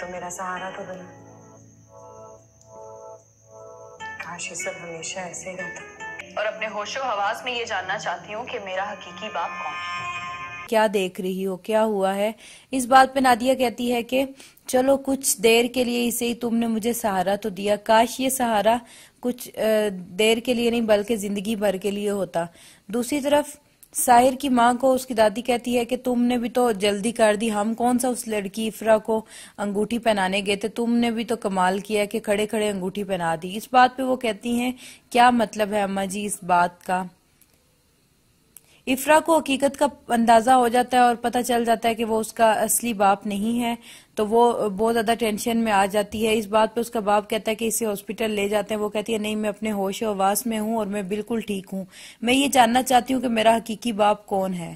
तो मेरा सहारा तो बना काश ये सब हमेशा ऐसे ही रहता और अपने होशो हवास में ये जानना चाहती हूँ कि मेरा हकीकी बाप कौन है क्या देख रही हो क्या हुआ है इस बात पे नादिया कहती है कि चलो कुछ देर के लिए इसे ही तुमने मुझे सहारा तो दिया काश ये सहारा कुछ देर के लिए नहीं बल्कि जिंदगी भर के लिए होता दूसरी तरफ साहिर की माँ को उसकी दादी कहती है कि तुमने भी तो जल्दी कर दी हम कौन सा उस लड़की इफ्रा को अंगूठी पहनाने गए थे तुमने भी तो कमाल किया कि खड़े खड़े अंगूठी पहना दी इस बात पे वो कहती हैं क्या मतलब है अम्मा जी इस बात का इफ्रा को हकीकत का अंदाजा हो जाता है और पता चल जाता है कि वो उसका असली बाप नहीं है तो वो बहुत ज़्यादा टेंशन में आ जाती है इस बात पे उसका बाप कहता है कि इसे हॉस्पिटल ले जाते हैं वो कहती है नहीं मैं अपने होश वास में हूँ और मैं बिल्कुल ठीक हूँ मैं ये जानना चाहती हूँ कि मेरा हकीकी बाप कौन है